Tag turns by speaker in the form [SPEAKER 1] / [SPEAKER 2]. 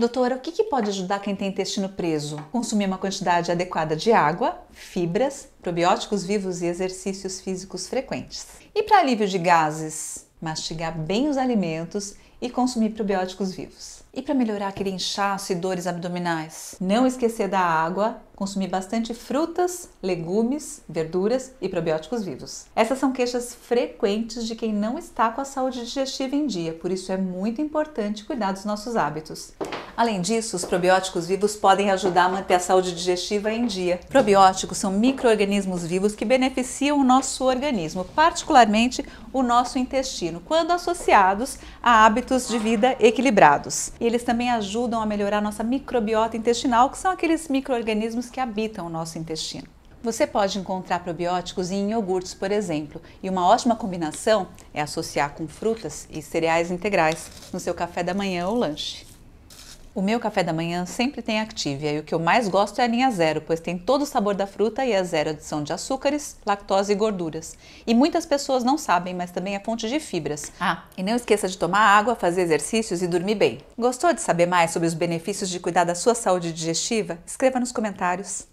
[SPEAKER 1] Doutora, o que, que pode ajudar quem tem intestino preso? Consumir uma quantidade adequada de água, fibras, probióticos vivos e exercícios físicos frequentes. E para alívio de gases, mastigar bem os alimentos e consumir probióticos vivos. E para melhorar aquele inchaço e dores abdominais, não esquecer da água, consumir bastante frutas, legumes, verduras e probióticos vivos. Essas são queixas frequentes de quem não está com a saúde digestiva em dia, por isso é muito importante cuidar dos nossos hábitos. Além disso, os probióticos vivos podem ajudar a manter a saúde digestiva em dia. Probióticos são microorganismos vivos que beneficiam o nosso organismo, particularmente o nosso intestino, quando associados a hábitos de vida equilibrados. E eles também ajudam a melhorar nossa microbiota intestinal, que são aqueles microorganismos que habitam o nosso intestino. Você pode encontrar probióticos em iogurtes, por exemplo, e uma ótima combinação é associar com frutas e cereais integrais no seu café da manhã ou lanche. O meu café da manhã sempre tem Activia e o que eu mais gosto é a linha zero, pois tem todo o sabor da fruta e a é zero adição de açúcares, lactose e gorduras. E muitas pessoas não sabem, mas também é fonte de fibras. Ah, e não esqueça de tomar água, fazer exercícios e dormir bem. Gostou de saber mais sobre os benefícios de cuidar da sua saúde digestiva? Escreva nos comentários.